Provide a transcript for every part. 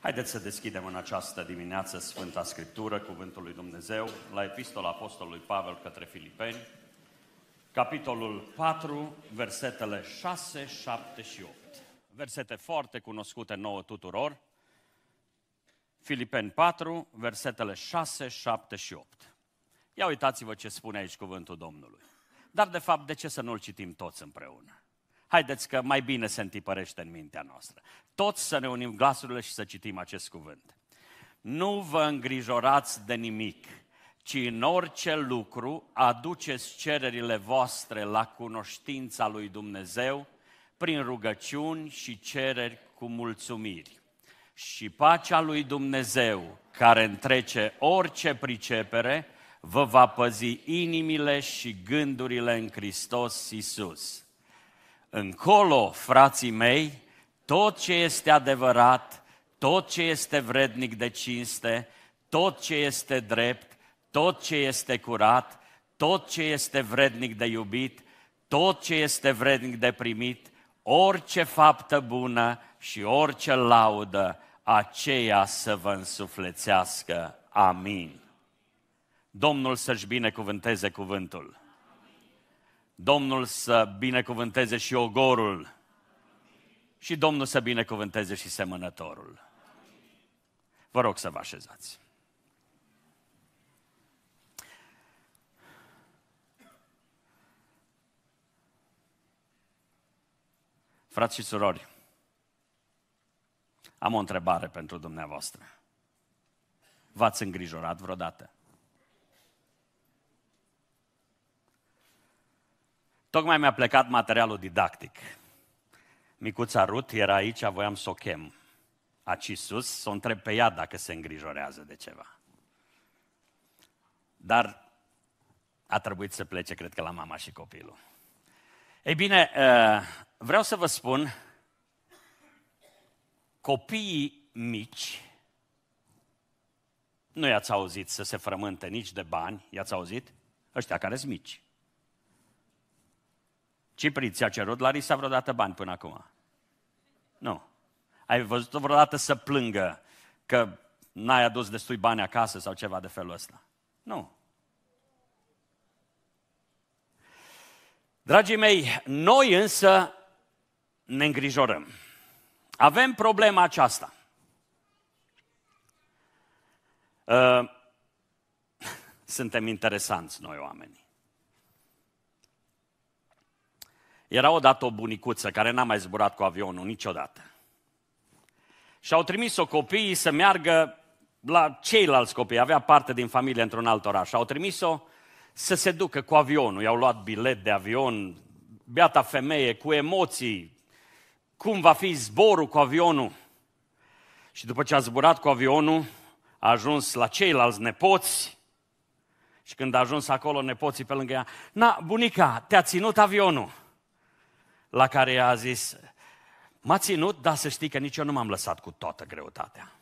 Haideți să deschidem în această dimineață Sfânta Scriptură, Cuvântul lui Dumnezeu, la Epistola Apostolului Pavel către Filipeni, capitolul 4, versetele 6, 7 și 8. Versete foarte cunoscute nouă tuturor. Filipeni 4, versetele 6, 7 și 8. Ia uitați-vă ce spune aici cuvântul Domnului. Dar de fapt, de ce să nu-l citim toți împreună? Haideți că mai bine se întipărește în mintea noastră. Toți să ne unim glasurile și să citim acest cuvânt. Nu vă îngrijorați de nimic, ci în orice lucru aduceți cererile voastre la cunoștința lui Dumnezeu prin rugăciuni și cereri cu mulțumiri. Și pacea lui Dumnezeu, care întrece orice pricepere, vă va păzi inimile și gândurile în Hristos Isus încolo, frații mei, tot ce este adevărat, tot ce este vrednic de cinste, tot ce este drept, tot ce este curat, tot ce este vrednic de iubit, tot ce este vrednic de primit, orice faptă bună și orice laudă, aceea să vă însuflețească. Amin. Domnul să-și binecuvânteze cuvântul. Domnul să binecuvânteze și ogorul și Domnul să binecuvânteze și semănătorul. Vă rog să vă așezați. Frați și surori, am o întrebare pentru dumneavoastră. V-ați îngrijorat vreodată? Tocmai mi-a plecat materialul didactic. Micuța Rut era aici, voiam să o chem. Aci sus, să o întreb pe ea dacă se îngrijorează de ceva. Dar a trebuit să plece, cred că, la mama și copilul. Ei bine, uh, vreau să vă spun, copiii mici, nu i-ați auzit să se frământe nici de bani, i-ați auzit? Ăștia care sunt mici. Cipri, ți-a cerut Larisa vreodată bani până acum? Nu. Ai văzut-o vreodată să plângă că n-ai adus destui bani acasă sau ceva de felul ăsta? Nu. Dragii mei, noi însă ne îngrijorăm. Avem problema aceasta. Ă, suntem interesanți noi oamenii. Era odată o bunicuță care n-a mai zburat cu avionul niciodată. Și au trimis-o copiii să meargă la ceilalți copii, avea parte din familie într-un alt oraș. Au trimis-o să se ducă cu avionul, i-au luat bilet de avion, beata femeie, cu emoții, cum va fi zborul cu avionul. Și după ce a zburat cu avionul, a ajuns la ceilalți nepoți și când a ajuns acolo, nepoții pe lângă ea, na, bunica, te-a ținut avionul la care i-a zis, m-a ținut, dar să știi că nici eu nu m-am lăsat cu toată greutatea.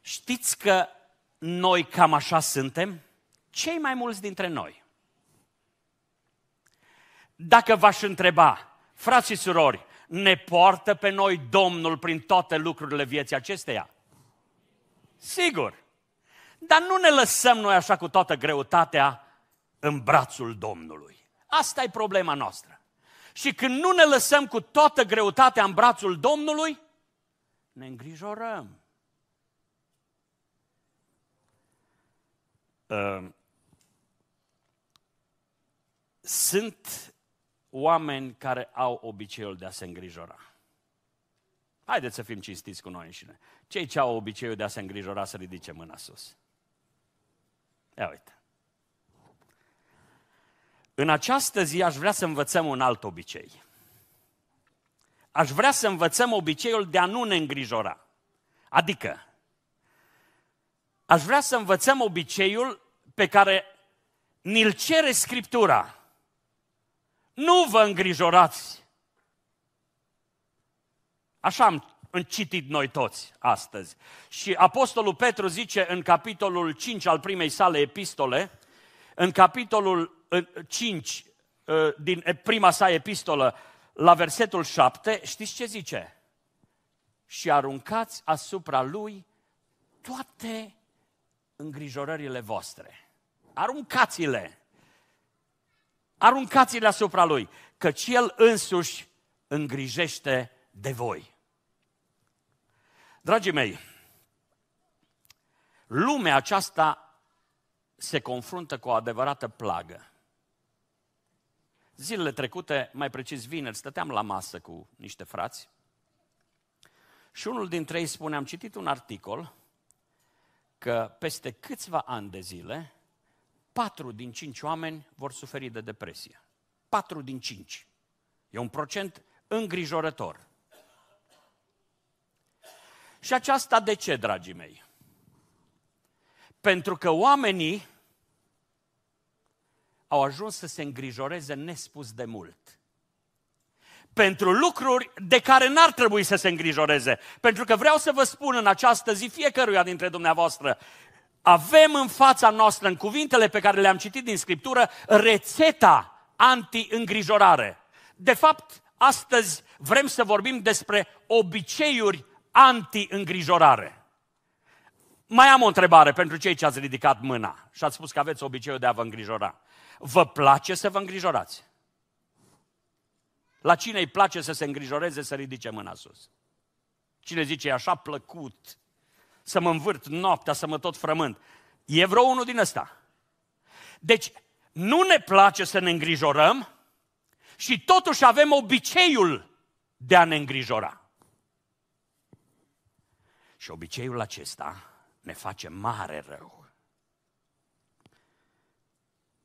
Știți că noi cam așa suntem? Cei mai mulți dintre noi. Dacă v-aș întreba, frați și surori, ne poartă pe noi Domnul prin toate lucrurile vieții acesteia? Sigur. Dar nu ne lăsăm noi așa cu toată greutatea în brațul Domnului. Asta e problema noastră. Și când nu ne lăsăm cu toată greutatea în brațul Domnului, ne îngrijorăm. Ehm, sunt oameni care au obiceiul de a se îngrijora. Haideți să fim cinstiți cu noi înșine. Cei ce au obiceiul de a se îngrijora să ridice mâna sus. Ia uite. În această zi aș vrea să învățăm un alt obicei. Aș vrea să învățăm obiceiul de a nu ne îngrijora. Adică, aș vrea să învățăm obiceiul pe care ni-l cere Scriptura. Nu vă îngrijorați! Așa am citit noi toți astăzi. Și Apostolul Petru zice în capitolul 5 al primei sale epistole, în capitolul 5 ă, din prima sa epistolă la versetul 7, știți ce zice? Și aruncați asupra lui toate îngrijorările voastre. Aruncați-le! Aruncați-le asupra lui, căci el însuși îngrijește de voi. Dragii mei, lumea aceasta se confruntă cu o adevărată plagă. Zilele trecute, mai precis vineri, stăteam la masă cu niște frați și unul dintre ei spune, am citit un articol că peste câțiva ani de zile, patru din cinci oameni vor suferi de depresie. Patru din cinci. E un procent îngrijorător. Și aceasta de ce, dragii mei? Pentru că oamenii au ajuns să se îngrijoreze nespus de mult. Pentru lucruri de care n-ar trebui să se îngrijoreze. Pentru că vreau să vă spun în această zi fiecăruia dintre dumneavoastră, avem în fața noastră, în cuvintele pe care le-am citit din Scriptură, rețeta anti-îngrijorare. De fapt, astăzi vrem să vorbim despre obiceiuri anti-îngrijorare. Mai am o întrebare pentru cei ce ați ridicat mâna și ați spus că aveți obiceiul de a vă îngrijora vă place să vă îngrijorați? La cine îi place să se îngrijoreze, să ridice mâna sus? Cine zice, e așa plăcut să mă învârt noaptea, să mă tot frământ? E vreo unul din ăsta. Deci, nu ne place să ne îngrijorăm și totuși avem obiceiul de a ne îngrijora. Și obiceiul acesta ne face mare rău.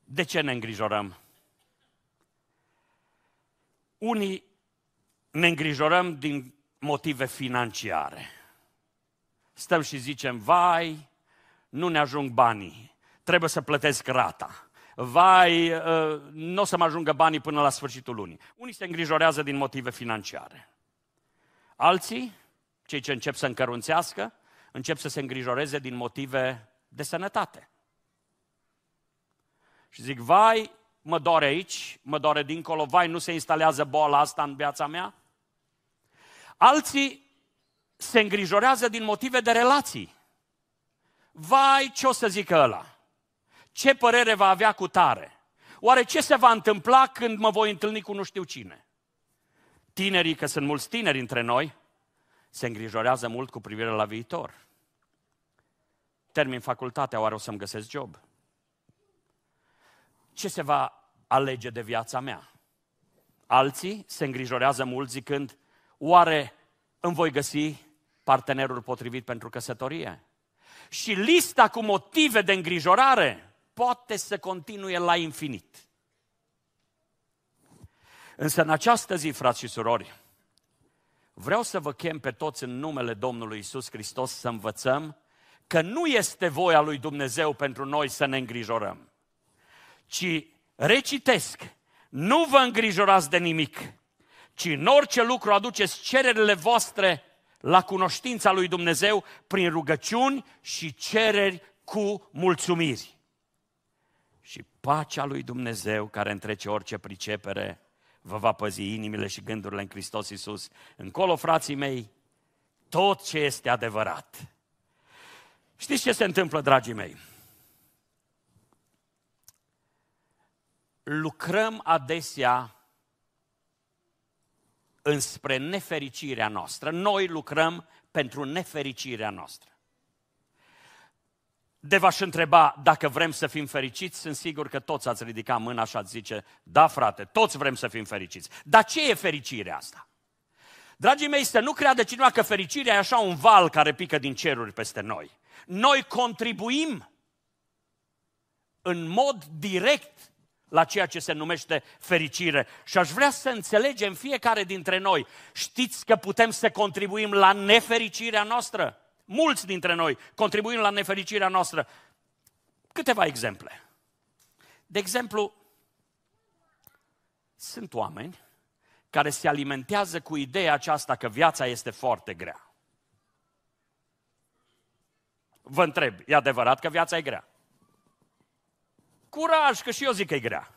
De ce ne îngrijorăm? Unii ne îngrijorăm din motive financiare. Stăm și zicem, vai, nu ne ajung banii, trebuie să plătesc rata. Vai, ă, nu o să mă ajungă banii până la sfârșitul lunii. Unii se îngrijorează din motive financiare. Alții, cei ce încep să încărunțească, încep să se îngrijoreze din motive de sănătate. Și zic, vai, mă doare aici, mă doare dincolo, vai, nu se instalează boala asta în viața mea? Alții se îngrijorează din motive de relații. Vai, ce o să zică ăla? Ce părere va avea cu tare? Oare ce se va întâmpla când mă voi întâlni cu nu știu cine? Tinerii, că sunt mulți tineri între noi, se îngrijorează mult cu privire la viitor. Termin facultatea, oare o să-mi găsesc job? ce se va alege de viața mea? Alții se îngrijorează mult zicând, oare îmi voi găsi partenerul potrivit pentru căsătorie? Și lista cu motive de îngrijorare poate să continue la infinit. Însă în această zi, frați și surori, vreau să vă chem pe toți în numele Domnului Isus Hristos să învățăm că nu este voia lui Dumnezeu pentru noi să ne îngrijorăm ci recitesc. Nu vă îngrijorați de nimic, ci în orice lucru aduceți cererile voastre la cunoștința lui Dumnezeu prin rugăciuni și cereri cu mulțumiri. Și pacea lui Dumnezeu, care întrece orice pricepere, vă va păzi inimile și gândurile în Hristos Iisus. Încolo, frații mei, tot ce este adevărat. Știți ce se întâmplă, dragii mei? lucrăm adesea înspre nefericirea noastră. Noi lucrăm pentru nefericirea noastră. De v-aș întreba dacă vrem să fim fericiți, sunt sigur că toți ați ridica mâna și ați zice, da frate, toți vrem să fim fericiți. Dar ce e fericirea asta? Dragii mei, să nu creadă cineva că fericirea e așa un val care pică din ceruri peste noi. Noi contribuim în mod direct la ceea ce se numește fericire. Și aș vrea să înțelegem fiecare dintre noi. Știți că putem să contribuim la nefericirea noastră? Mulți dintre noi contribuim la nefericirea noastră. Câteva exemple. De exemplu, sunt oameni care se alimentează cu ideea aceasta că viața este foarte grea. Vă întreb, e adevărat că viața e grea? Curaj, că și eu zic că e grea.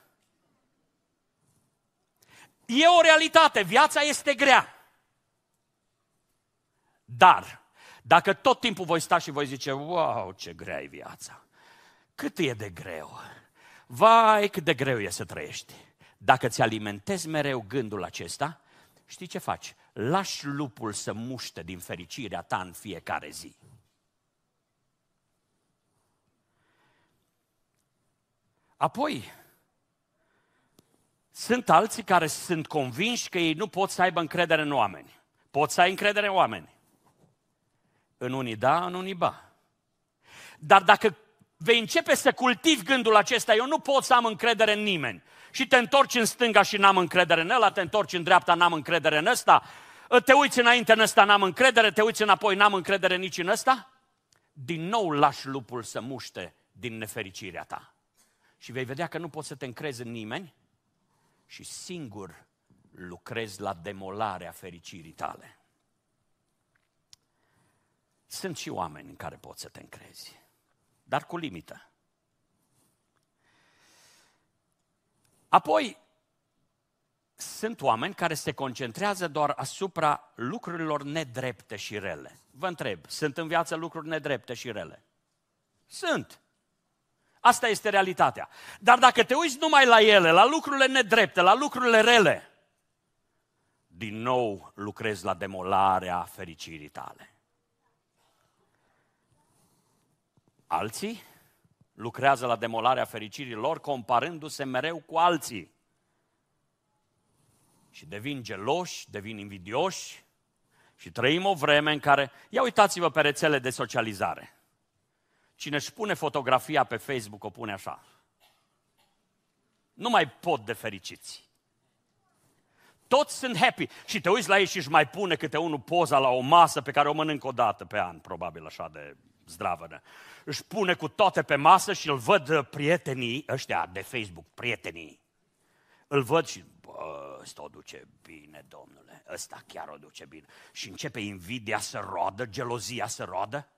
E o realitate, viața este grea. Dar, dacă tot timpul voi sta și voi zice, wow, ce grea e viața, cât e de greu, vai, cât de greu e să trăiești. Dacă ți alimentezi mereu gândul acesta, știi ce faci? Lași lupul să muște din fericirea ta în fiecare zi. Apoi, sunt alții care sunt convinși că ei nu pot să aibă încredere în oameni. Pot să ai încredere în oameni. În unii da, în unii ba. Dar dacă vei începe să cultivi gândul acesta, eu nu pot să am încredere în nimeni. Și te întorci în stânga și n-am încredere în ăla, te întorci în dreapta, n-am încredere în ăsta, te uiți înainte în ăsta, n-am încredere, te uiți înapoi, n-am încredere nici în ăsta, din nou lași lupul să muște din nefericirea ta și vei vedea că nu poți să te încrezi în nimeni și singur lucrezi la demolarea fericirii tale. Sunt și oameni în care poți să te încrezi, dar cu limită. Apoi, sunt oameni care se concentrează doar asupra lucrurilor nedrepte și rele. Vă întreb, sunt în viață lucruri nedrepte și rele? Sunt. Asta este realitatea. Dar dacă te uiți numai la ele, la lucrurile nedrepte, la lucrurile rele, din nou lucrezi la demolarea fericirii tale. Alții lucrează la demolarea fericirii lor comparându-se mereu cu alții. Și devin geloși, devin invidioși și trăim o vreme în care, ia uitați-vă pe rețele de socializare. Cine își pune fotografia pe Facebook o pune așa. Nu mai pot de fericiți. Toți sunt happy și te uiți la ei și își mai pune câte unul poza la o masă pe care o mănânc o dată pe an, probabil așa de zdravănă. Își pune cu toate pe masă și îl văd uh, prietenii ăștia de Facebook, prietenii. Îl văd și, bă, ăsta o duce bine, domnule, ăsta chiar o duce bine. Și începe invidia să roadă, gelozia să roadă.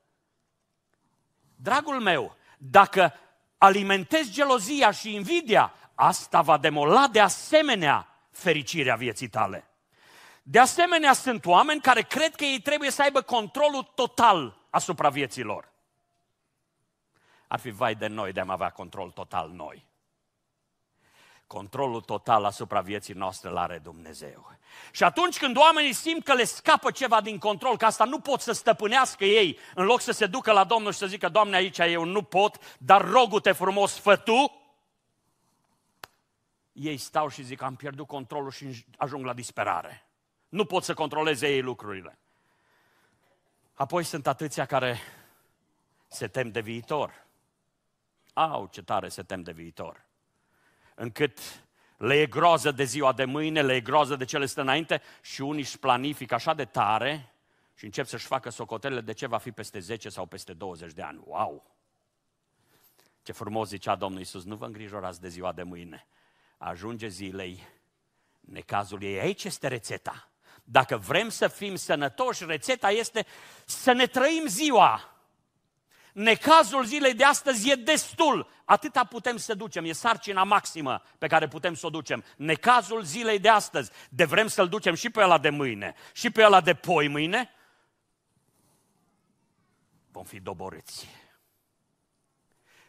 Dragul meu, dacă alimentezi gelozia și invidia, asta va demola de asemenea fericirea vieții tale. De asemenea, sunt oameni care cred că ei trebuie să aibă controlul total asupra vieților. Ar fi vai de noi de a avea control total noi. Controlul total asupra vieții noastre îl are Dumnezeu. Și atunci când oamenii simt că le scapă ceva din control, că asta nu pot să stăpânească ei, în loc să se ducă la Domnul și să zică, Doamne, aici eu nu pot, dar rogu-te frumos, fă tu, ei stau și zic, am pierdut controlul și ajung la disperare. Nu pot să controleze ei lucrurile. Apoi sunt atâția care se tem de viitor. Au, ce tare se tem de viitor încât le e groază de ziua de mâine, le e groază de cele stă înainte și unii își planifică așa de tare și încep să-și facă socotelele de ce va fi peste 10 sau peste 20 de ani. Wow! Ce frumos zicea Domnul Iisus, nu vă îngrijorați de ziua de mâine. Ajunge zilei, necazul ei. Aici este rețeta. Dacă vrem să fim sănătoși, rețeta este să ne trăim ziua. Necazul zilei de astăzi e destul. Atâta putem să ducem, e sarcina maximă pe care putem să o ducem. Necazul zilei de astăzi, de vrem să-l ducem și pe ăla de mâine, și pe ăla de poi mâine, vom fi doboreți.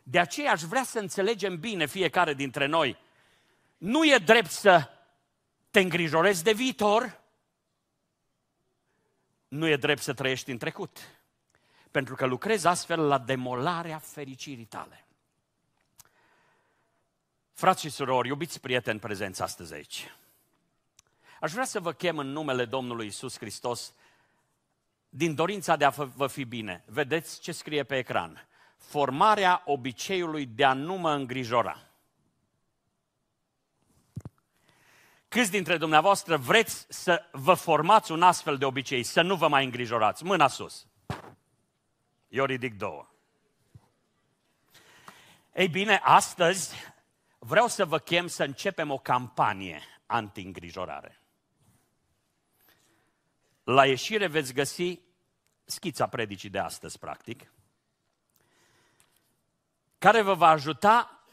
De aceea aș vrea să înțelegem bine fiecare dintre noi. Nu e drept să te îngrijorezi de viitor, nu e drept să trăiești în trecut pentru că lucrezi astfel la demolarea fericirii tale. Frați și surori, iubiți prieteni prezenți astăzi aici, aș vrea să vă chem în numele Domnului Isus Hristos din dorința de a vă fi bine. Vedeți ce scrie pe ecran. Formarea obiceiului de a nu mă îngrijora. Câți dintre dumneavoastră vreți să vă formați un astfel de obicei, să nu vă mai îngrijorați? Mâna sus. Eu ridic două. Ei bine, astăzi vreau să vă chem să începem o campanie anti-îngrijorare. La ieșire veți găsi schița predicii de astăzi, practic, care vă va ajuta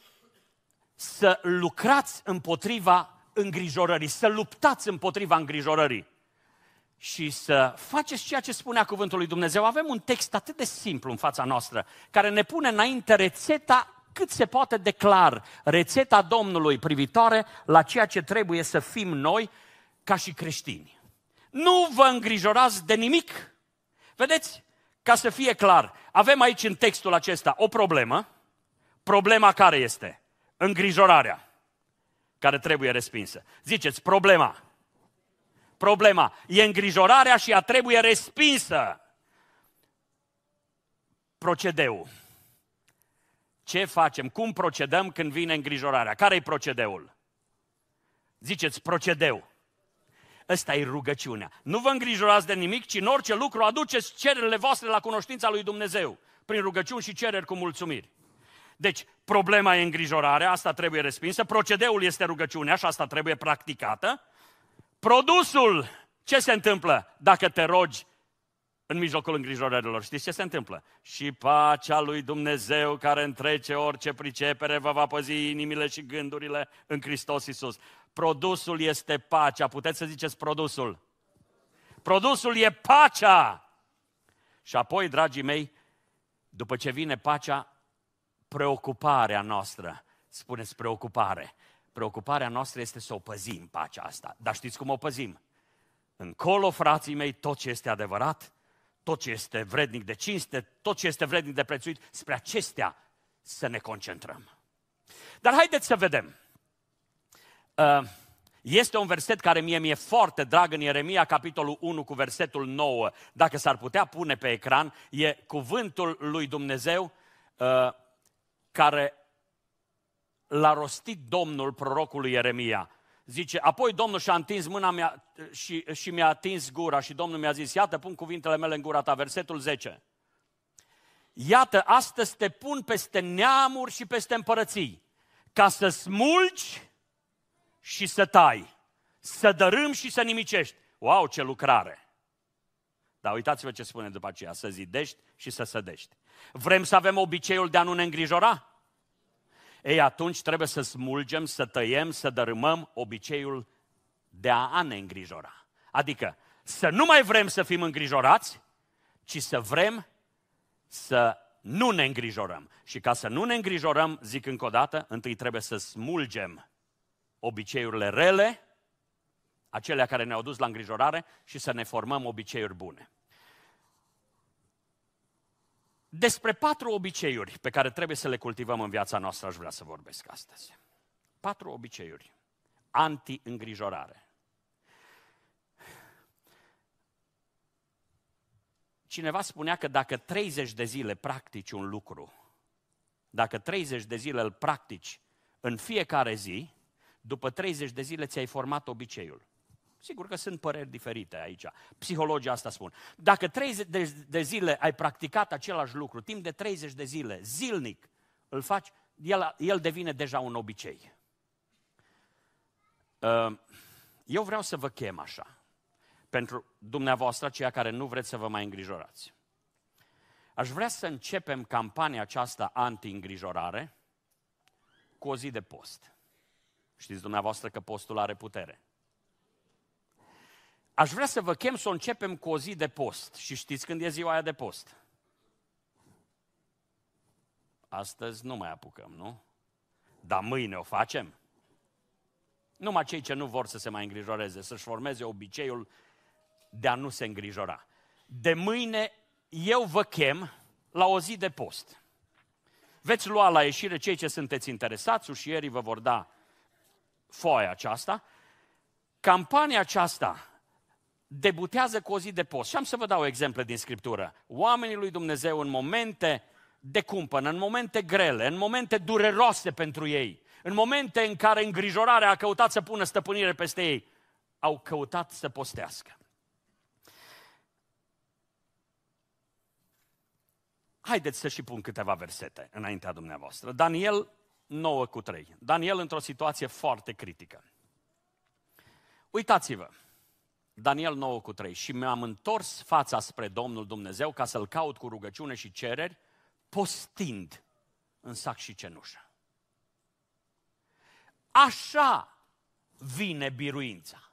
să lucrați împotriva îngrijorării, să luptați împotriva îngrijorării și să faceți ceea ce spunea cuvântul lui Dumnezeu. Avem un text atât de simplu în fața noastră, care ne pune înainte rețeta cât se poate de clar, rețeta Domnului privitoare la ceea ce trebuie să fim noi ca și creștini. Nu vă îngrijorați de nimic. Vedeți? Ca să fie clar, avem aici în textul acesta o problemă. Problema care este? Îngrijorarea, care trebuie respinsă. Ziceți, problema problema, e îngrijorarea și ea trebuie respinsă. Procedeu. Ce facem? Cum procedăm când vine îngrijorarea? care e procedeul? Ziceți, procedeu. Ăsta e rugăciunea. Nu vă îngrijorați de nimic, ci în orice lucru aduceți cererile voastre la cunoștința lui Dumnezeu, prin rugăciuni și cereri cu mulțumiri. Deci, problema e îngrijorarea, asta trebuie respinsă, procedeul este rugăciunea și asta trebuie practicată. Produsul, ce se întâmplă dacă te rogi în mijlocul îngrijorărilor? Știți ce se întâmplă? Și pacea lui Dumnezeu care întrece orice pricepere vă va păzi inimile și gândurile în Hristos Iisus. Produsul este pacea. Puteți să ziceți produsul. Produsul e pacea. Și apoi, dragii mei, după ce vine pacea, preocuparea noastră. Spuneți preocupare. Preocuparea noastră este să o păzim pacea asta. Dar știți cum o păzim? Încolo, frații mei, tot ce este adevărat, tot ce este vrednic de cinste, tot ce este vrednic de prețuit, spre acestea să ne concentrăm. Dar haideți să vedem. Ă, este un verset care mie mi-e foarte drag în Ieremia, capitolul 1 cu versetul 9. Dacă s-ar putea pune pe ecran, e cuvântul lui Dumnezeu ă, care l-a rostit Domnul prorocului Ieremia. Zice, apoi Domnul și-a întins mâna mea și, și mi-a atins gura și Domnul mi-a zis, iată, pun cuvintele mele în gura ta, versetul 10. Iată, astăzi te pun peste neamuri și peste împărății, ca să smulgi și să tai, să dărâm și să nimicești. Wow, ce lucrare! Dar uitați-vă ce spune după aceea, să zidești și să sădești. Vrem să avem obiceiul de a nu ne îngrijora? Ei, atunci trebuie să smulgem, să tăiem, să dărâmăm obiceiul de a ne îngrijora. Adică să nu mai vrem să fim îngrijorați, ci să vrem să nu ne îngrijorăm. Și ca să nu ne îngrijorăm, zic încă o dată, întâi trebuie să smulgem obiceiurile rele, acelea care ne-au dus la îngrijorare, și să ne formăm obiceiuri bune. Despre patru obiceiuri pe care trebuie să le cultivăm în viața noastră aș vrea să vorbesc astăzi. Patru obiceiuri. Anti-îngrijorare. Cineva spunea că dacă 30 de zile practici un lucru, dacă 30 de zile îl practici în fiecare zi, după 30 de zile ți-ai format obiceiul. Sigur că sunt păreri diferite aici. Psihologii asta spun. Dacă 30 de zile ai practicat același lucru, timp de 30 de zile, zilnic, îl faci, el, el devine deja un obicei. Ă, eu vreau să vă chem așa, pentru dumneavoastră, ceea care nu vreți să vă mai îngrijorați. Aș vrea să începem campania aceasta anti-îngrijorare cu o zi de post. Știți dumneavoastră că postul are putere. Aș vrea să vă chem să o începem cu o zi de post. Și știți când e ziua aia de post? Astăzi nu mai apucăm, nu? Dar mâine o facem. Numai cei ce nu vor să se mai îngrijoreze, să-și formeze obiceiul de a nu se îngrijora. De mâine eu vă chem la o zi de post. Veți lua la ieșire cei ce sunteți interesați, ușierii vă vor da foaia aceasta. Campania aceasta debutează cu o zi de post. Și am să vă dau exemple din Scriptură. Oamenii lui Dumnezeu în momente de cumpăn, în momente grele, în momente dureroase pentru ei, în momente în care îngrijorarea a căutat să pună stăpânire peste ei, au căutat să postească. Haideți să și pun câteva versete înaintea dumneavoastră. Daniel 9 cu 3. Daniel într-o situație foarte critică. Uitați-vă, Daniel 9 cu 3. Și mi-am întors fața spre Domnul Dumnezeu ca să-L caut cu rugăciune și cereri, postind în sac și cenușă. Așa vine biruința.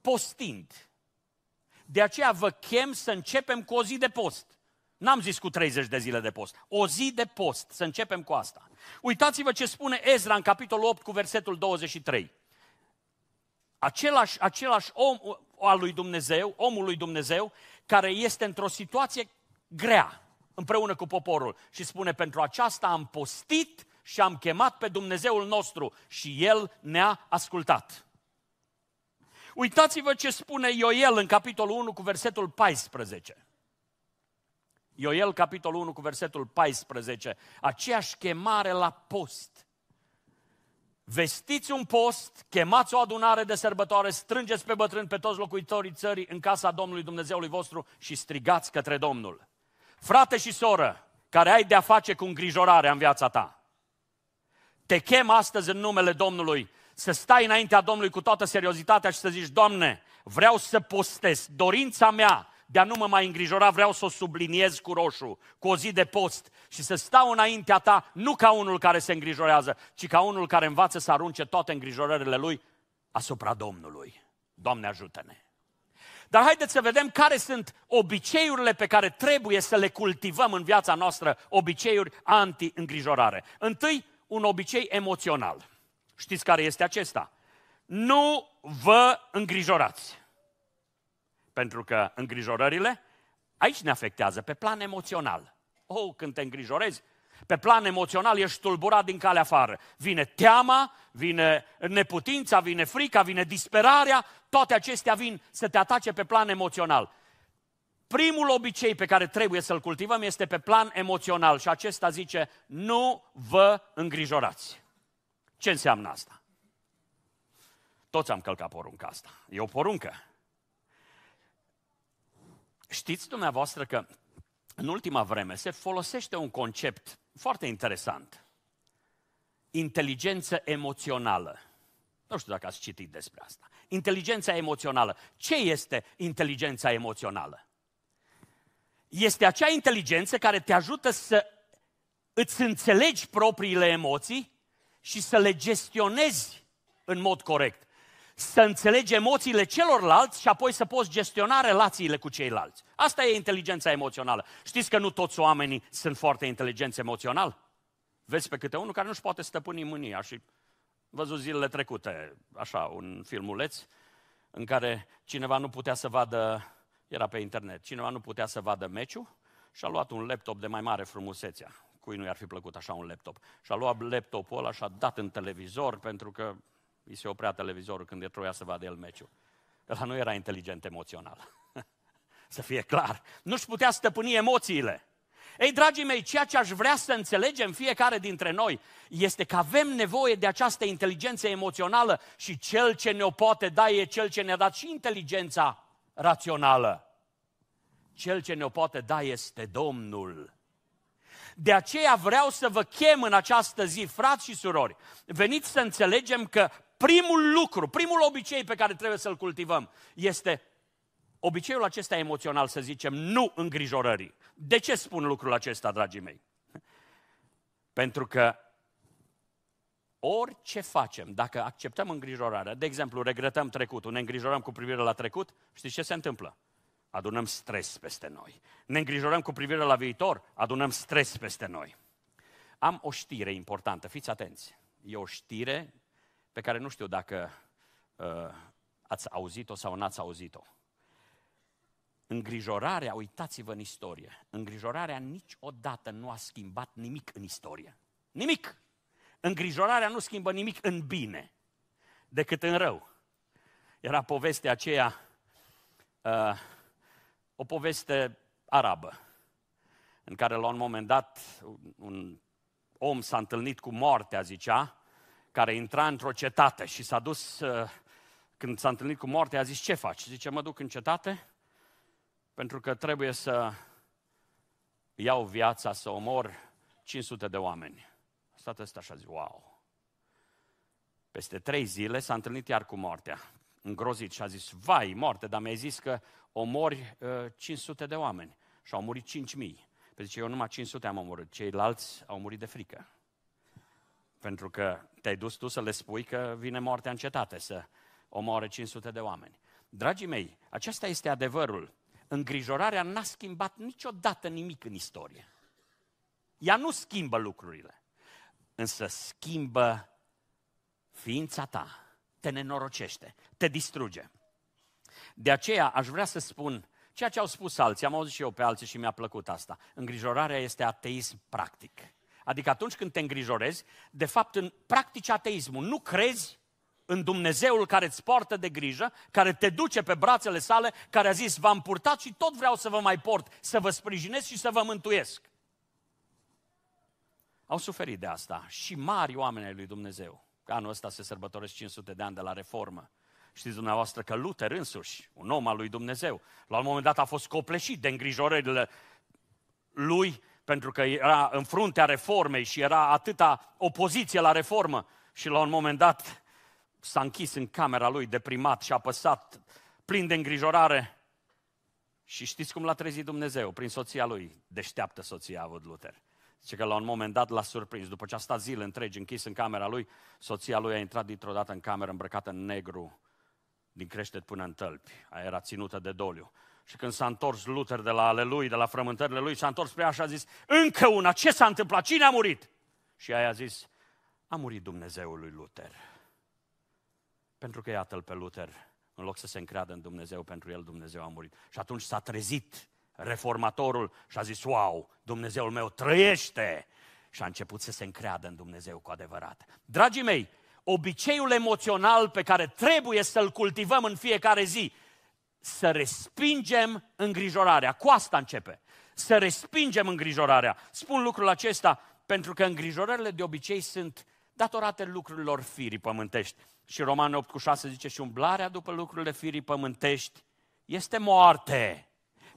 Postind. De aceea vă chem să începem cu o zi de post. N-am zis cu 30 de zile de post. O zi de post. Să începem cu asta. Uitați-vă ce spune Ezra în capitolul 8 cu versetul 23. Același, același om al lui Dumnezeu, omul lui Dumnezeu, care este într-o situație grea împreună cu poporul și spune pentru aceasta am postit și am chemat pe Dumnezeul nostru și El ne-a ascultat. Uitați-vă ce spune Ioel în capitolul 1 cu versetul 14. Ioel, capitolul 1 cu versetul 14, aceeași chemare la post Vestiți un post, chemați o adunare de sărbătoare, strângeți pe bătrâni pe toți locuitorii țării în casa Domnului Dumnezeului vostru și strigați către Domnul. Frate și soră, care ai de-a face cu îngrijorarea în viața ta, te chem astăzi în numele Domnului să stai înaintea Domnului cu toată seriozitatea și să zici, Doamne, vreau să postez. Dorința mea de a nu mă mai îngrijora, vreau să o subliniez cu roșu, cu o zi de post și să stau înaintea ta, nu ca unul care se îngrijorează, ci ca unul care învață să arunce toate îngrijorările lui asupra Domnului. Doamne ajută-ne! Dar haideți să vedem care sunt obiceiurile pe care trebuie să le cultivăm în viața noastră, obiceiuri anti-îngrijorare. Întâi, un obicei emoțional. Știți care este acesta? Nu vă îngrijorați. Pentru că îngrijorările aici ne afectează, pe plan emoțional. Oh, când te îngrijorezi, pe plan emoțional ești tulburat din calea afară. Vine teama, vine neputința, vine frica, vine disperarea, toate acestea vin să te atace pe plan emoțional. Primul obicei pe care trebuie să-l cultivăm este pe plan emoțional și acesta zice, nu vă îngrijorați. Ce înseamnă asta? Toți am călcat porunca asta. E o poruncă. Știți dumneavoastră că în ultima vreme se folosește un concept foarte interesant. Inteligență emoțională. Nu știu dacă ați citit despre asta. Inteligența emoțională. Ce este inteligența emoțională? Este acea inteligență care te ajută să îți înțelegi propriile emoții și să le gestionezi în mod corect să înțelegi emoțiile celorlalți și apoi să poți gestiona relațiile cu ceilalți. Asta e inteligența emoțională. Știți că nu toți oamenii sunt foarte inteligenți emoțional? Vezi pe câte unul care nu-și poate stăpâni mânia și văzut zilele trecute, așa, un filmuleț în care cineva nu putea să vadă, era pe internet, cineva nu putea să vadă meciul și a luat un laptop de mai mare frumusețea. Cui nu i-ar fi plăcut așa un laptop? Și a luat laptopul ăla și a dat în televizor pentru că îi se oprea televizorul când e troia să vadă el meciul. Ăla nu era inteligent emoțional. să fie clar. Nu-și putea stăpâni emoțiile. Ei, dragii mei, ceea ce aș vrea să înțelegem fiecare dintre noi este că avem nevoie de această inteligență emoțională și cel ce ne-o poate da e cel ce ne-a dat și inteligența rațională. Cel ce ne-o poate da este Domnul. De aceea vreau să vă chem în această zi, frați și surori, veniți să înțelegem că primul lucru, primul obicei pe care trebuie să-l cultivăm este obiceiul acesta emoțional, să zicem, nu îngrijorării. De ce spun lucrul acesta, dragii mei? Pentru că orice facem, dacă acceptăm îngrijorarea, de exemplu, regretăm trecutul, ne îngrijorăm cu privire la trecut, știți ce se întâmplă? Adunăm stres peste noi. Ne îngrijorăm cu privire la viitor, adunăm stres peste noi. Am o știre importantă, fiți atenți. E o știre pe care nu știu dacă uh, ați auzit-o sau n-ați auzit-o. Îngrijorarea, uitați-vă în istorie, îngrijorarea niciodată nu a schimbat nimic în istorie. Nimic! Îngrijorarea nu schimbă nimic în bine, decât în rău. Era povestea aceea, uh, o poveste arabă, în care la un moment dat un om s-a întâlnit cu moartea, zicea, care intra într-o cetate și s-a dus, uh, când s-a întâlnit cu moartea, a zis, ce faci? Zice, mă duc în cetate pentru că trebuie să iau viața, să omor 500 de oameni. A stat ăsta așa zi, wow. Peste trei zile s-a întâlnit iar cu moartea. Îngrozit și a zis, vai, moarte, dar mi-ai zis că omori uh, 500 de oameni. Și au murit 5000. Păi zice, eu numai 500 am omorât, ceilalți au murit de frică. Pentru că te-ai dus tu să le spui că vine moartea în cetate să omoare 500 de oameni. Dragii mei, acesta este adevărul. Îngrijorarea n-a schimbat niciodată nimic în istorie. Ea nu schimbă lucrurile, însă schimbă ființa ta, te nenorocește, te distruge. De aceea aș vrea să spun ceea ce au spus alții, am auzit și eu pe alții și mi-a plăcut asta. Îngrijorarea este ateism practic. Adică atunci când te îngrijorezi, de fapt în practici ateismul, nu crezi în Dumnezeul care îți poartă de grijă, care te duce pe brațele sale, care a zis, v-am purtat și tot vreau să vă mai port, să vă sprijinesc și să vă mântuiesc. Au suferit de asta și mari oameni ai lui Dumnezeu. Anul ăsta se sărbătoresc 500 de ani de la reformă. Știți dumneavoastră că Luther însuși, un om al lui Dumnezeu, la un moment dat a fost copleșit de îngrijorările lui pentru că era în fruntea reformei și era atâta opoziție la reformă și la un moment dat s-a închis în camera lui deprimat și păsat plin de îngrijorare. Și știți cum l-a trezit Dumnezeu? Prin soția lui, deșteaptă soția a avut Luther. Zice că la un moment dat l-a surprins. După ce a stat zile întregi închis în camera lui, soția lui a intrat dintr-o dată în cameră îmbrăcată în negru, din creștet până în tălpi. Era ținută de doliu. Și când s-a întors Luther de la ale lui, de la frământările lui, s-a întors spre ea și a zis, încă una, ce s-a întâmplat, cine a murit? Și aia a zis, a murit Dumnezeul lui Luther. Pentru că iată-l pe Luther, în loc să se încreadă în Dumnezeu, pentru el Dumnezeu a murit. Și atunci s-a trezit reformatorul și a zis, wow, Dumnezeul meu trăiește! Și a început să se încreadă în Dumnezeu cu adevărat. Dragii mei, obiceiul emoțional pe care trebuie să-l cultivăm în fiecare zi să respingem îngrijorarea. Cu asta începe. Să respingem îngrijorarea. Spun lucrul acesta pentru că îngrijorările de obicei sunt datorate lucrurilor firii pământești. Și Roman 8 cu 6 zice și umblarea după lucrurile firii pământești este moarte,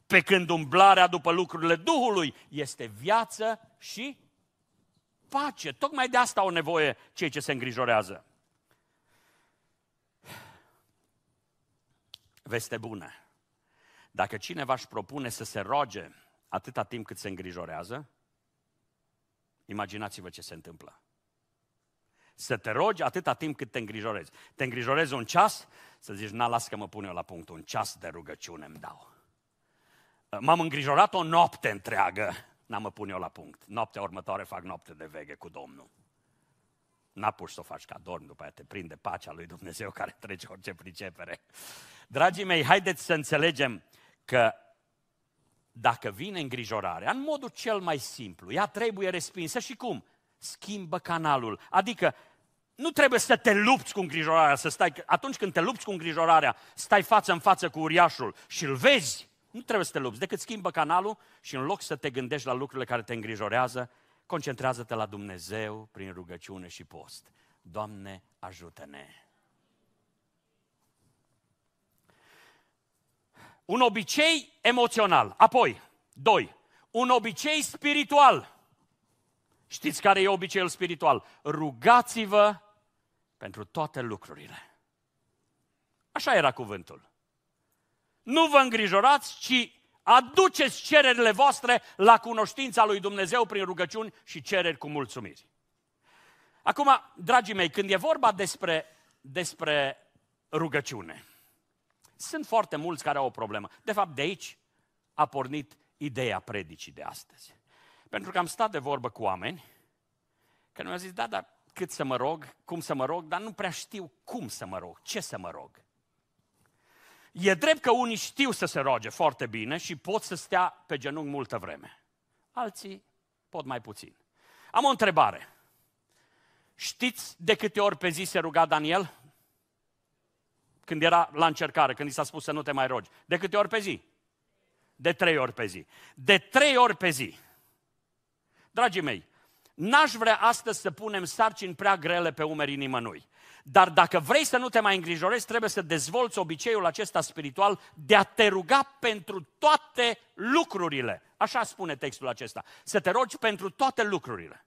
pe când umblarea după lucrurile Duhului este viață și pace. Tocmai de asta au nevoie cei ce se îngrijorează. Veste bună. Dacă cineva își propune să se roage atâta timp cât se îngrijorează, imaginați-vă ce se întâmplă. Să te rogi atâta timp cât te îngrijorezi. Te îngrijorezi un ceas, să zici, na, las că mă pun eu la punct, un ceas de rugăciune îmi dau. M-am îngrijorat o noapte întreagă, n-am mă pun eu la punct. Noaptea următoare fac noapte de veche cu Domnul. N-apuci să o faci ca dorm, după aia te prinde pacea lui Dumnezeu care trece orice pricepere. Dragii mei, haideți să înțelegem că dacă vine îngrijorarea, în modul cel mai simplu, ea trebuie respinsă și cum? Schimbă canalul. Adică nu trebuie să te lupți cu îngrijorarea, să stai, atunci când te lupți cu îngrijorarea, stai față în față cu uriașul și îl vezi, nu trebuie să te lupți, decât schimbă canalul și în loc să te gândești la lucrurile care te îngrijorează, Concentrează-te la Dumnezeu prin rugăciune și post. Doamne, ajută-ne! Un obicei emoțional. Apoi, doi, un obicei spiritual. Știți care e obiceiul spiritual? Rugați-vă pentru toate lucrurile. Așa era cuvântul. Nu vă îngrijorați, ci Aduceți cererile voastre la cunoștința lui Dumnezeu prin rugăciuni și cereri cu mulțumiri. Acum, dragii mei, când e vorba despre, despre rugăciune, sunt foarte mulți care au o problemă. De fapt, de aici a pornit ideea predicii de astăzi. Pentru că am stat de vorbă cu oameni care mi-au zis, da, dar cât să mă rog, cum să mă rog, dar nu prea știu cum să mă rog, ce să mă rog. E drept că unii știu să se roage foarte bine și pot să stea pe genunchi multă vreme. Alții pot mai puțin. Am o întrebare. Știți de câte ori pe zi se ruga Daniel? Când era la încercare, când i s-a spus să nu te mai rogi. De câte ori pe zi? De trei ori pe zi. De trei ori pe zi. Dragii mei, n-aș vrea astăzi să punem sarcini prea grele pe umerii nimănui. Dar dacă vrei să nu te mai îngrijorezi, trebuie să dezvolți obiceiul acesta spiritual de a te ruga pentru toate lucrurile. Așa spune textul acesta. Să te rogi pentru toate lucrurile.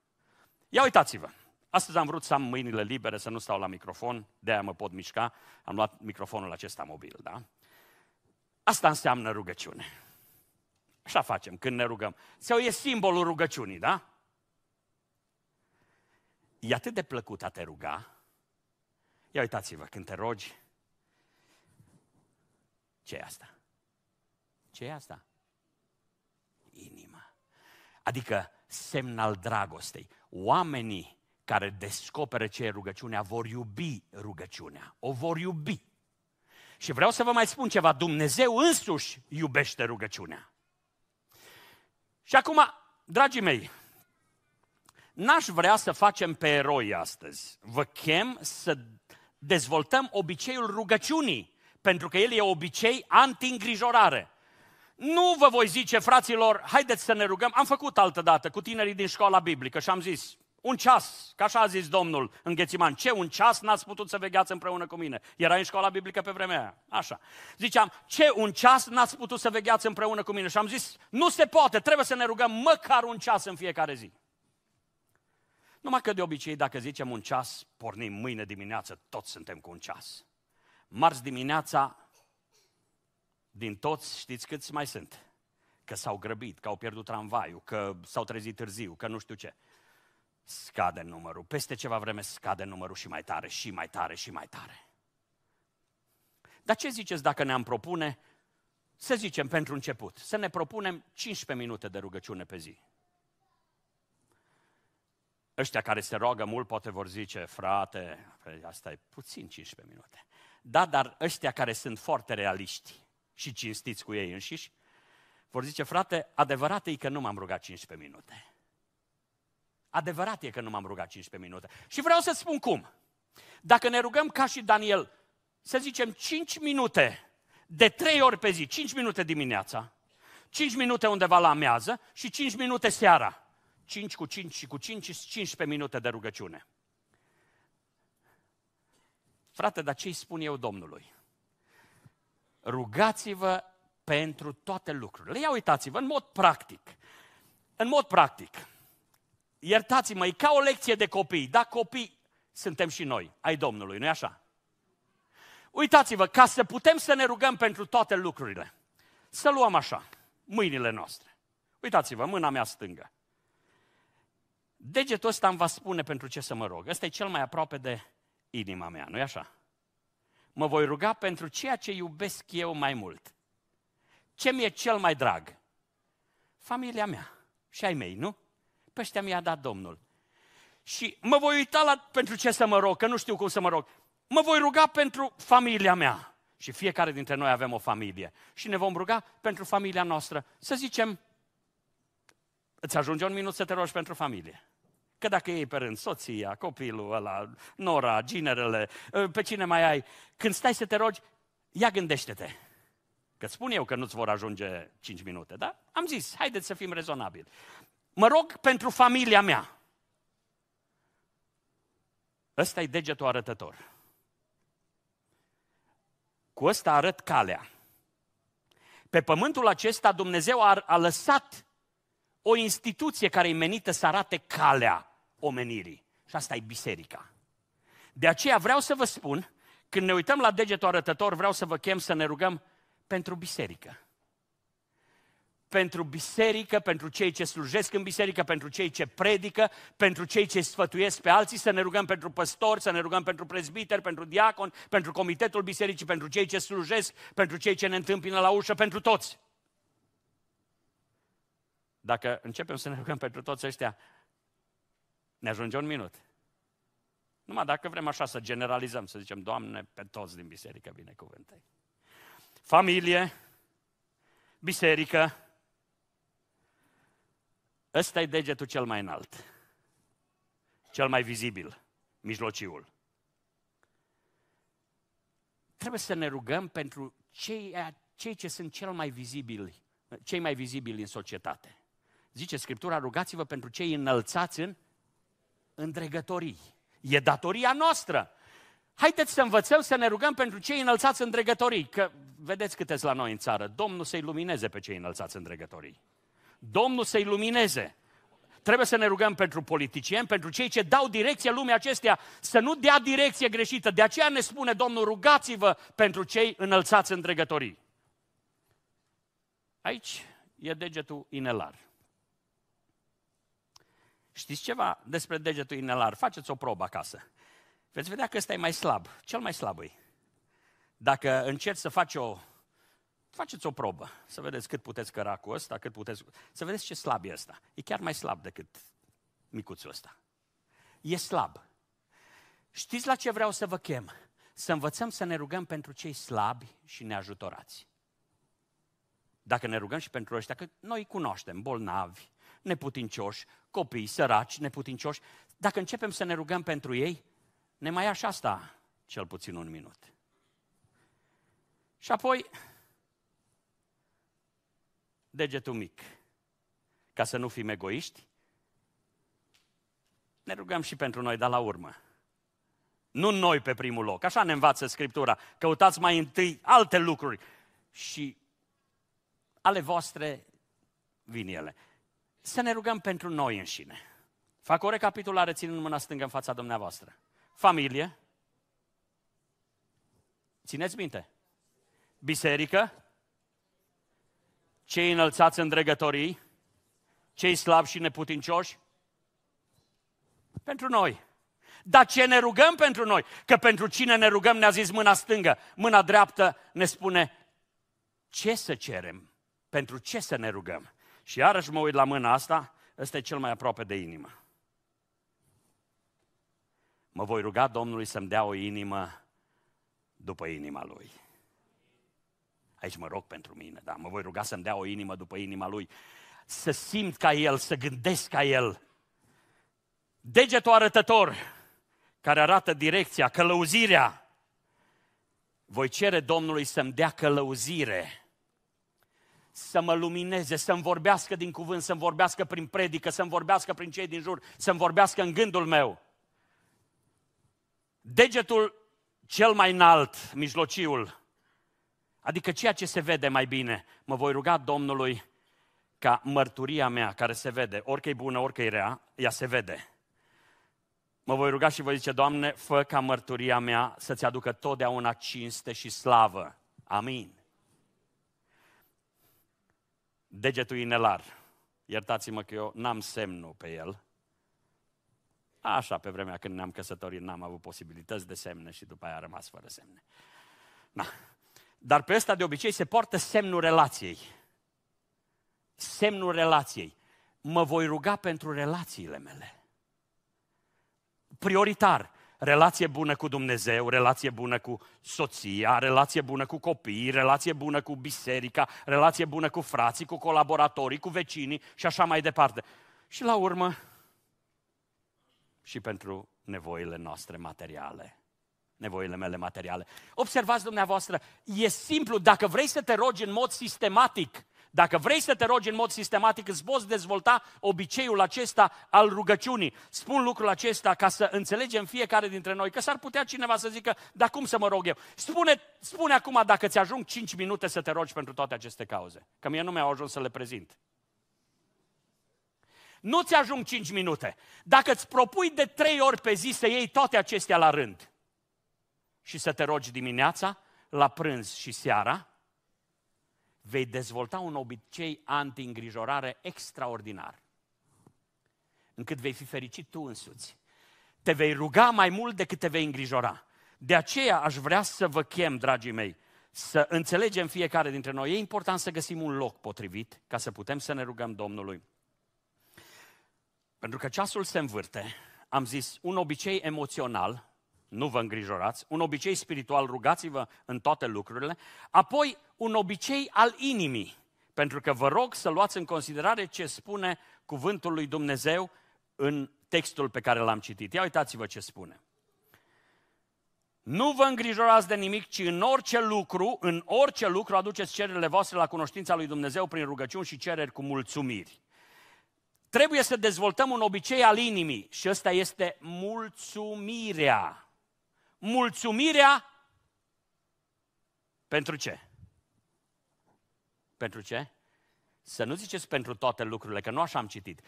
Ia uitați-vă. Astăzi am vrut să am mâinile libere, să nu stau la microfon, de aia mă pot mișca. Am luat microfonul acesta mobil, da? Asta înseamnă rugăciune. Așa facem când ne rugăm. Sau e simbolul rugăciunii, da? E atât de plăcut a te ruga, Ia uitați-vă, când te rogi, ce e asta? ce e asta? Inima. Adică semn al dragostei. Oamenii care descoperă ce e rugăciunea vor iubi rugăciunea. O vor iubi. Și vreau să vă mai spun ceva. Dumnezeu însuși iubește rugăciunea. Și acum, dragii mei, n-aș vrea să facem pe eroi astăzi. Vă chem să dezvoltăm obiceiul rugăciunii, pentru că el e obicei anti-îngrijorare. Nu vă voi zice, fraților, haideți să ne rugăm. Am făcut altă dată cu tinerii din școala biblică și am zis, un ceas, ca așa a zis Domnul în Ghețiman. Ce, un ceas n-ați putut să vegheați împreună cu mine? Era în școala biblică pe vremea aia. Așa. Ziceam, ce, un ceas n-ați putut să vegheați împreună cu mine? Și am zis, nu se poate, trebuie să ne rugăm măcar un ceas în fiecare zi. Numai că de obicei, dacă zicem un ceas, pornim mâine dimineață, toți suntem cu un ceas. Marți dimineața, din toți, știți câți mai sunt? Că s-au grăbit, că au pierdut tramvaiul, că s-au trezit târziu, că nu știu ce. Scade numărul. Peste ceva vreme scade numărul și mai tare, și mai tare, și mai tare. Dar ce ziceți dacă ne-am propune, să zicem pentru început, să ne propunem 15 minute de rugăciune pe zi? Ăștia care se roagă mult poate vor zice, frate, păi asta e puțin 15 minute. Da, dar ăștia care sunt foarte realiști și cinstiți cu ei înșiși, vor zice, frate, adevărat e că nu m-am rugat 15 minute. Adevărat e că nu m-am rugat 15 minute. Și vreau să spun cum. Dacă ne rugăm ca și Daniel, să zicem 5 minute, de 3 ori pe zi, 5 minute dimineața, 5 minute undeva la amiază și 5 minute seara. 5 cu 5 și cu 5 și 15 minute de rugăciune. Frate, dar ce-i spun eu Domnului? Rugați-vă pentru toate lucrurile. Ia uitați-vă, în mod practic. În mod practic. Iertați-mă, e ca o lecție de copii. Da, copii suntem și noi, ai Domnului, nu-i așa? Uitați-vă, ca să putem să ne rugăm pentru toate lucrurile, să luăm așa, mâinile noastre. Uitați-vă, mâna mea stângă. Degetul ăsta îmi va spune pentru ce să mă rog. Ăsta e cel mai aproape de inima mea, nu-i așa? Mă voi ruga pentru ceea ce iubesc eu mai mult. Ce mi-e cel mai drag? Familia mea și ai mei, nu? Pe mi-a dat Domnul. Și mă voi uita la pentru ce să mă rog, că nu știu cum să mă rog. Mă voi ruga pentru familia mea. Și fiecare dintre noi avem o familie. Și ne vom ruga pentru familia noastră. Să zicem, Îți ajunge un minut să te rogi pentru familie. Că dacă ei pe rând soția, copilul ăla, nora, ginerele, ă, pe cine mai ai, când stai să te rogi, ia gândește-te. Că spun eu că nu-ți vor ajunge 5 minute, da? Am zis, haideți să fim rezonabili. Mă rog pentru familia mea. Ăsta e degetul arătător. Cu ăsta arăt calea. Pe pământul acesta Dumnezeu a, a lăsat o instituție care e menită să arate calea omenirii. Și asta e biserica. De aceea vreau să vă spun, când ne uităm la degetul arătător, vreau să vă chem să ne rugăm pentru biserică. Pentru biserică, pentru cei ce slujesc în biserică, pentru cei ce predică, pentru cei ce sfătuiesc pe alții, să ne rugăm pentru păstori, să ne rugăm pentru prezbiteri, pentru diacon, pentru comitetul bisericii, pentru cei ce slujesc, pentru cei ce ne întâmpină la ușă, pentru toți. Dacă începem să ne rugăm pentru toți ăștia, ne ajunge un minut. Numai dacă vrem așa să generalizăm, să zicem, Doamne, pe toți din biserică binecuvântă Familie, biserică, ăsta e degetul cel mai înalt, cel mai vizibil, mijlociul. Trebuie să ne rugăm pentru cei, cei ce sunt cel mai vizibili, cei mai vizibili în societate. Zice Scriptura, rugați-vă pentru cei înălțați în îndregătorii. E datoria noastră. Haideți să învățăm să ne rugăm pentru cei înălțați în dregătorii, că vedeți câte la noi în țară. Domnul să-i lumineze pe cei înălțați în dregătorii. Domnul să-i lumineze. Trebuie să ne rugăm pentru politicieni, pentru cei ce dau direcție lumea acestea, să nu dea direcție greșită. De aceea ne spune Domnul, rugați-vă pentru cei înălțați în dregătorii. Aici e degetul inelar. Știți ceva despre degetul inelar? Faceți o probă acasă. Veți vedea că ăsta e mai slab. Cel mai slab e. Dacă încerci să faci o... Faceți o probă, să vedeți cât puteți căra cu ăsta, cât puteți... Să vedeți ce slab e ăsta. E chiar mai slab decât micuțul ăsta. E slab. Știți la ce vreau să vă chem? Să învățăm să ne rugăm pentru cei slabi și neajutorați. Dacă ne rugăm și pentru ăștia, că noi îi cunoaștem, bolnavi, neputincioși, copii săraci, neputincioși, dacă începem să ne rugăm pentru ei, ne mai așa asta cel puțin un minut. Și apoi, degetul mic. Ca să nu fim egoiști, ne rugăm și pentru noi, dar la urmă. Nu noi pe primul loc. Așa ne învață Scriptura. Căutați mai întâi alte lucruri și ale voastre vin ele să ne rugăm pentru noi înșine. Fac o recapitulare ținând mâna stângă în fața dumneavoastră. Familie. Țineți minte. Biserică. Cei înălțați în dregătorii. Cei slabi și neputincioși. Pentru noi. Dar ce ne rugăm pentru noi? Că pentru cine ne rugăm ne-a zis mâna stângă. Mâna dreaptă ne spune ce să cerem, pentru ce să ne rugăm. Și iarăși mă uit la mâna asta, ăsta e cel mai aproape de inimă. Mă voi ruga Domnului să-mi dea o inimă după inima Lui. Aici mă rog pentru mine, da, mă voi ruga să-mi dea o inimă după inima Lui. Să simt ca El, să gândesc ca El. Degetul arătător care arată direcția, călăuzirea. Voi cere Domnului să-mi dea călăuzire să mă lumineze, să-mi vorbească din cuvânt, să-mi vorbească prin predică, să-mi vorbească prin cei din jur, să-mi vorbească în gândul meu. Degetul cel mai înalt, mijlociul, adică ceea ce se vede mai bine, mă voi ruga Domnului ca mărturia mea care se vede, orică e bună, orică e rea, ea se vede. Mă voi ruga și voi zice, Doamne, fă ca mărturia mea să-ți aducă totdeauna cinste și slavă. Amin degetul inelar. Iertați-mă că eu n-am semnul pe el. Așa, pe vremea când ne-am căsătorit, n-am avut posibilități de semne și după aia a rămas fără semne. Na. Dar pe ăsta de obicei se poartă semnul relației. Semnul relației. Mă voi ruga pentru relațiile mele. Prioritar. Relație bună cu Dumnezeu, relație bună cu soția, relație bună cu copiii, relație bună cu biserica, relație bună cu frații, cu colaboratorii, cu vecinii și așa mai departe. Și la urmă, și pentru nevoile noastre materiale. Nevoile mele materiale. Observați dumneavoastră, e simplu, dacă vrei să te rogi în mod sistematic, dacă vrei să te rogi în mod sistematic, îți poți dezvolta obiceiul acesta al rugăciunii. Spun lucrul acesta ca să înțelegem fiecare dintre noi, că s-ar putea cineva să zică, dar cum să mă rog eu? Spune, spune acum dacă ți ajung 5 minute să te rogi pentru toate aceste cauze, că mie nu mi-au ajuns să le prezint. Nu ți ajung 5 minute. Dacă îți propui de 3 ori pe zi să iei toate acestea la rând și să te rogi dimineața, la prânz și seara, vei dezvolta un obicei anti-îngrijorare extraordinar, încât vei fi fericit tu însuți. Te vei ruga mai mult decât te vei îngrijora. De aceea aș vrea să vă chem, dragii mei, să înțelegem fiecare dintre noi. E important să găsim un loc potrivit ca să putem să ne rugăm Domnului. Pentru că ceasul se învârte, am zis, un obicei emoțional nu vă îngrijorați, un obicei spiritual, rugați-vă în toate lucrurile, apoi un obicei al inimii, pentru că vă rog să luați în considerare ce spune cuvântul lui Dumnezeu în textul pe care l-am citit. Ia uitați-vă ce spune. Nu vă îngrijorați de nimic, ci în orice lucru, în orice lucru aduceți cererile voastre la cunoștința lui Dumnezeu prin rugăciuni și cereri cu mulțumiri. Trebuie să dezvoltăm un obicei al inimii și ăsta este mulțumirea mulțumirea pentru ce? Pentru ce? Să nu ziceți pentru toate lucrurile, că nu așa am citit.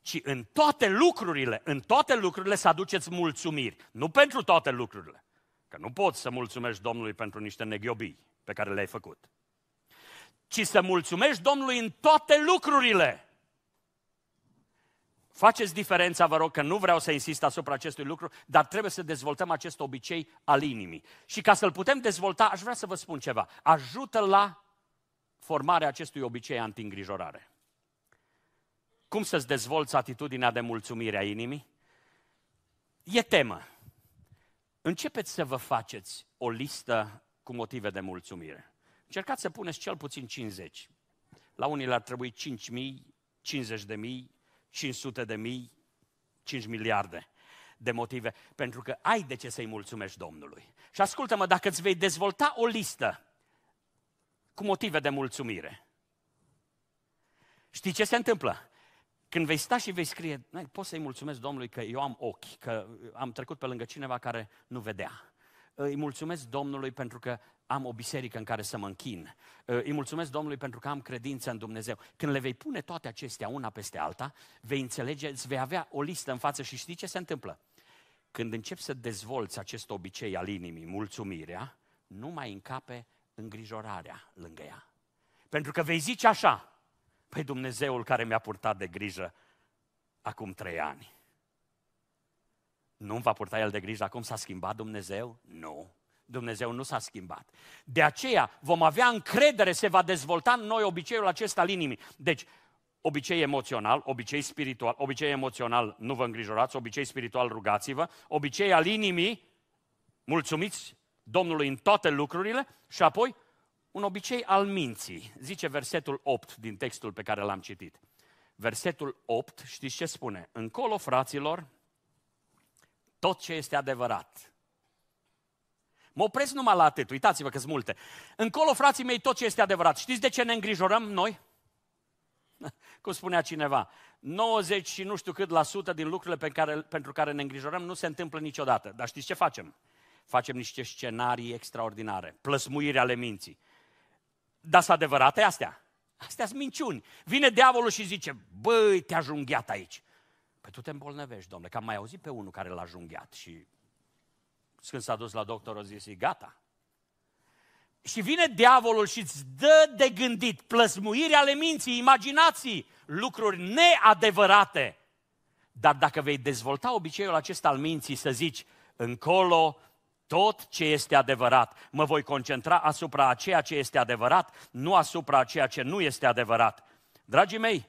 Ci în toate lucrurile, în toate lucrurile să aduceți mulțumiri. Nu pentru toate lucrurile. Că nu poți să mulțumești Domnului pentru niște neghiobii pe care le-ai făcut. Ci să mulțumești Domnului în toate lucrurile. Faceți diferența, vă rog, că nu vreau să insist asupra acestui lucru, dar trebuie să dezvoltăm acest obicei al inimii. Și ca să-l putem dezvolta, aș vrea să vă spun ceva. Ajută la formarea acestui obicei anti-îngrijorare. Cum să-ți dezvolți atitudinea de mulțumire a inimii? E temă. Începeți să vă faceți o listă cu motive de mulțumire. Încercați să puneți cel puțin 50. La unii le-ar trebui 5.000, 50.000, 500 de mii, 5 miliarde de motive, pentru că ai de ce să-i mulțumești Domnului. Și ascultă-mă, dacă îți vei dezvolta o listă cu motive de mulțumire, știi ce se întâmplă? Când vei sta și vei scrie, poți să-i mulțumesc Domnului că eu am ochi, că am trecut pe lângă cineva care nu vedea îi mulțumesc Domnului pentru că am o biserică în care să mă închin. Îi mulțumesc Domnului pentru că am credință în Dumnezeu. Când le vei pune toate acestea una peste alta, vei înțelege, îți vei avea o listă în față și știi ce se întâmplă. Când începi să dezvolți acest obicei al inimii, mulțumirea, nu mai încape îngrijorarea lângă ea. Pentru că vei zice așa, păi Dumnezeul care mi-a purtat de grijă acum trei ani nu va purta el de grijă acum s-a schimbat Dumnezeu? Nu. Dumnezeu nu s-a schimbat. De aceea vom avea încredere, se va dezvolta în noi obiceiul acesta al inimii. Deci, obicei emoțional, obicei spiritual, obicei emoțional nu vă îngrijorați, obicei spiritual rugați-vă, obicei al inimii, mulțumiți Domnului în toate lucrurile și apoi un obicei al minții, zice versetul 8 din textul pe care l-am citit. Versetul 8, știți ce spune? Încolo, fraților, tot ce este adevărat. Mă opresc numai la atât, uitați-vă că sunt multe. Încolo, frații mei, tot ce este adevărat. Știți de ce ne îngrijorăm noi? Cum spunea cineva, 90 și nu știu cât la sută din lucrurile pe care, pentru care ne îngrijorăm nu se întâmplă niciodată. Dar știți ce facem? Facem niște scenarii extraordinare, plăsmuiri ale minții. Dar sunt adevărate astea? Astea sunt minciuni. Vine diavolul și zice, băi, te-a aici. Păi tu te îmbolnăvești, domnule, că am mai auzit pe unul care l-a junghiat și când s-a dus la doctor, a zis, gata. Și vine diavolul și îți dă de gândit plăsmuirea ale minții, imaginații, lucruri neadevărate. Dar dacă vei dezvolta obiceiul acesta al minții, să zici, încolo tot ce este adevărat, mă voi concentra asupra ceea ce este adevărat, nu asupra ceea ce nu este adevărat. Dragii mei,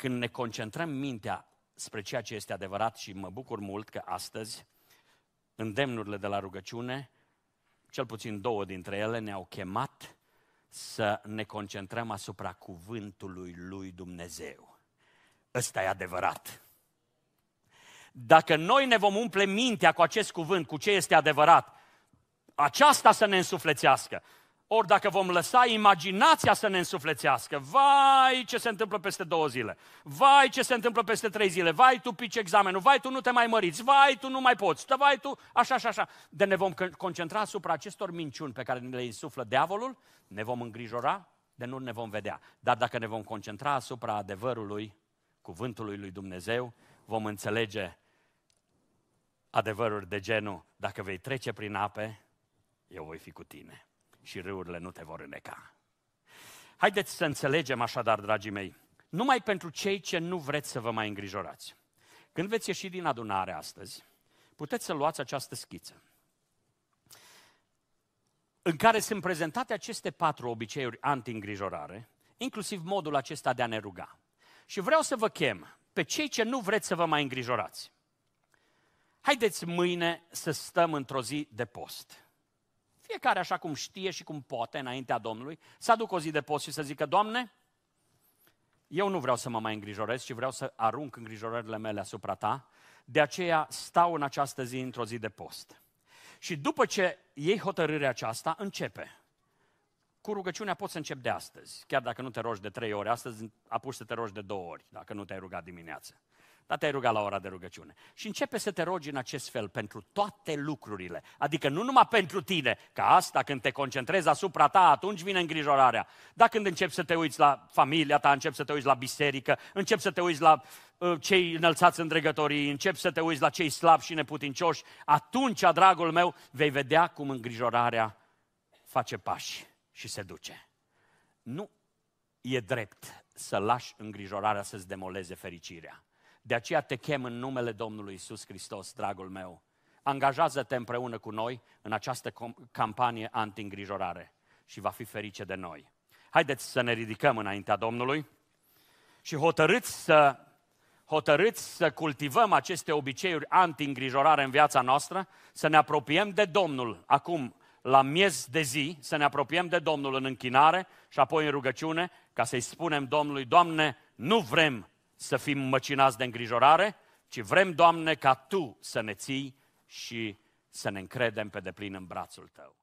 când ne concentrăm mintea spre ceea ce este adevărat și mă bucur mult că astăzi îndemnurile de la rugăciune, cel puțin două dintre ele ne-au chemat să ne concentrăm asupra cuvântului lui Dumnezeu. Ăsta e adevărat. Dacă noi ne vom umple mintea cu acest cuvânt, cu ce este adevărat, aceasta să ne însuflețească. Ori dacă vom lăsa imaginația să ne însuflețească, vai ce se întâmplă peste două zile, vai ce se întâmplă peste trei zile, vai tu pici examenul, vai tu nu te mai măriți, vai tu nu mai poți, vai tu așa, așa, așa. De ne vom concentra asupra acestor minciuni pe care ne le insuflă diavolul, ne vom îngrijora, de nu ne vom vedea. Dar dacă ne vom concentra asupra adevărului, cuvântului lui Dumnezeu, vom înțelege adevăruri de genul, dacă vei trece prin ape, eu voi fi cu tine și râurile nu te vor îneca. Haideți să înțelegem așadar, dragii mei, numai pentru cei ce nu vreți să vă mai îngrijorați. Când veți ieși din adunare astăzi, puteți să luați această schiță în care sunt prezentate aceste patru obiceiuri anti-îngrijorare, inclusiv modul acesta de a ne ruga. Și vreau să vă chem pe cei ce nu vreți să vă mai îngrijorați. Haideți mâine să stăm într-o zi de post fiecare așa cum știe și cum poate înaintea Domnului, să aducă o zi de post și să zică, Doamne, eu nu vreau să mă mai îngrijorez, ci vreau să arunc îngrijorările mele asupra Ta, de aceea stau în această zi într-o zi de post. Și după ce iei hotărârea aceasta, începe. Cu rugăciunea poți să începi de astăzi, chiar dacă nu te rogi de trei ori, astăzi apuci să te rogi de două ori, dacă nu te-ai rugat dimineață. Dar te-ai rugat la ora de rugăciune. Și începe să te rogi în acest fel pentru toate lucrurile. Adică nu numai pentru tine, ca asta când te concentrezi asupra ta, atunci vine îngrijorarea. Dar când începi să te uiți la familia ta, începi să te uiți la biserică, începi să te uiți la uh, cei înălțați în dregătorii, începi să te uiți la cei slabi și neputincioși, atunci, dragul meu, vei vedea cum îngrijorarea face pași și se duce. Nu e drept să lași îngrijorarea să-ți demoleze fericirea. De aceea te chem în numele Domnului Isus Hristos, dragul meu. Angajează-te împreună cu noi în această campanie anti-îngrijorare și va fi ferice de noi. Haideți să ne ridicăm înaintea Domnului și hotărâți să, hotărâți să cultivăm aceste obiceiuri anti-îngrijorare în viața noastră, să ne apropiem de Domnul acum la miez de zi, să ne apropiem de Domnul în închinare și apoi în rugăciune, ca să-i spunem Domnului, Doamne, nu vrem să fim măcinați de îngrijorare, ci vrem, Doamne, ca Tu să ne ții și să ne încredem pe deplin în brațul Tău.